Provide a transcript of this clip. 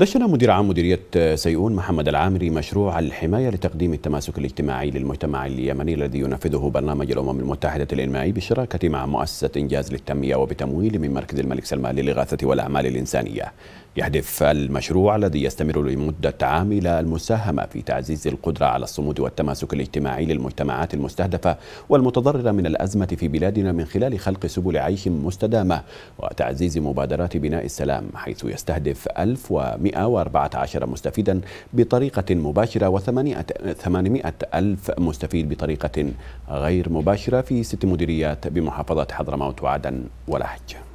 دشن مدير عام مديرية آه، سيئون محمد العامري مشروع الحماية لتقديم التماسك الاجتماعي للمجتمع اليمني الذي ينفذه برنامج الأمم المتحدة الإنمائي بالشراكة مع مؤسسة إنجاز للتنمية وبتمويل من مركز الملك سلمان للإغاثة والأعمال الإنسانية يهدف المشروع الذي يستمر لمدة عام إلى المساهمة في تعزيز القدرة على الصمود والتماسك الاجتماعي للمجتمعات المستهدفة والمتضررة من الأزمة في بلادنا من خلال خلق سبل عيش مستدامة وتعزيز مبادرات بناء السلام حيث يستهدف 1114 مستفيدا بطريقة مباشرة و800 ألف مستفيد بطريقة غير مباشرة في ست مديريات بمحافظة حضرموت وعدن ولحج